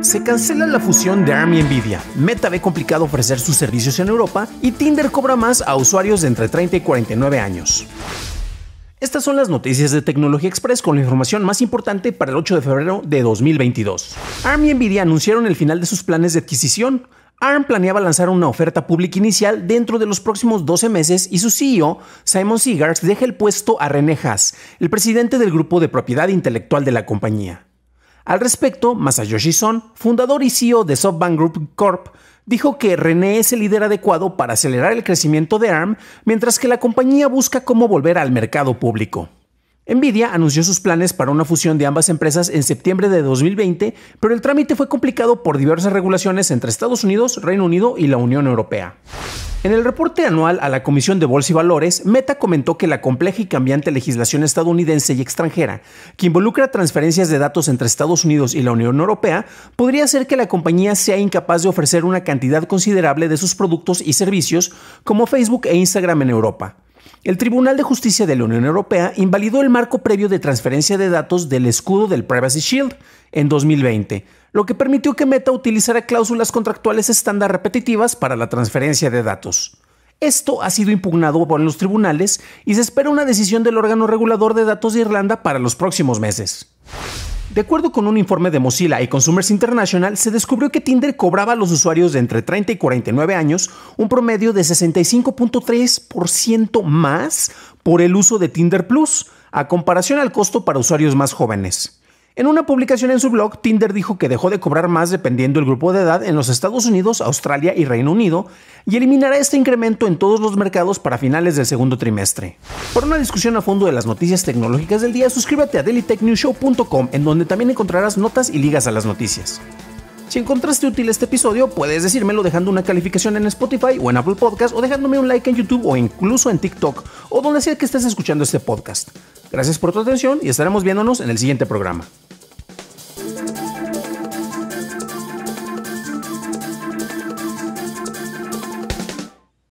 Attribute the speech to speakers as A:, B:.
A: Se cancela la fusión de ARM y Nvidia. Meta ve complicado ofrecer sus servicios en Europa y Tinder cobra más a usuarios de entre 30 y 49 años. Estas son las noticias de Tecnología Express con la información más importante para el 8 de febrero de 2022. ARM y Nvidia anunciaron el final de sus planes de adquisición. ARM planeaba lanzar una oferta pública inicial dentro de los próximos 12 meses y su CEO, Simon Seagars, deja el puesto a René Haas, el presidente del grupo de propiedad intelectual de la compañía. Al respecto, Masayoshi Son, fundador y CEO de SoftBank Group Corp, dijo que René es el líder adecuado para acelerar el crecimiento de ARM, mientras que la compañía busca cómo volver al mercado público. Nvidia anunció sus planes para una fusión de ambas empresas en septiembre de 2020, pero el trámite fue complicado por diversas regulaciones entre Estados Unidos, Reino Unido y la Unión Europea. En el reporte anual a la Comisión de Bolsa y Valores, Meta comentó que la compleja y cambiante legislación estadounidense y extranjera, que involucra transferencias de datos entre Estados Unidos y la Unión Europea, podría hacer que la compañía sea incapaz de ofrecer una cantidad considerable de sus productos y servicios como Facebook e Instagram en Europa. El Tribunal de Justicia de la Unión Europea invalidó el marco previo de transferencia de datos del escudo del Privacy Shield en 2020, lo que permitió que Meta utilizara cláusulas contractuales estándar repetitivas para la transferencia de datos. Esto ha sido impugnado por los tribunales y se espera una decisión del órgano regulador de datos de Irlanda para los próximos meses. De acuerdo con un informe de Mozilla y Consumers International, se descubrió que Tinder cobraba a los usuarios de entre 30 y 49 años un promedio de 65.3% más por el uso de Tinder Plus, a comparación al costo para usuarios más jóvenes. En una publicación en su blog, Tinder dijo que dejó de cobrar más dependiendo el grupo de edad en los Estados Unidos, Australia y Reino Unido y eliminará este incremento en todos los mercados para finales del segundo trimestre. Por una discusión a fondo de las noticias tecnológicas del día, suscríbete a dailytechnewshow.com en donde también encontrarás notas y ligas a las noticias. Si encontraste útil este episodio, puedes decírmelo dejando una calificación en Spotify o en Apple Podcast o dejándome un like en YouTube o incluso en TikTok o donde sea que estés escuchando este podcast. Gracias por tu atención y estaremos viéndonos en el siguiente programa.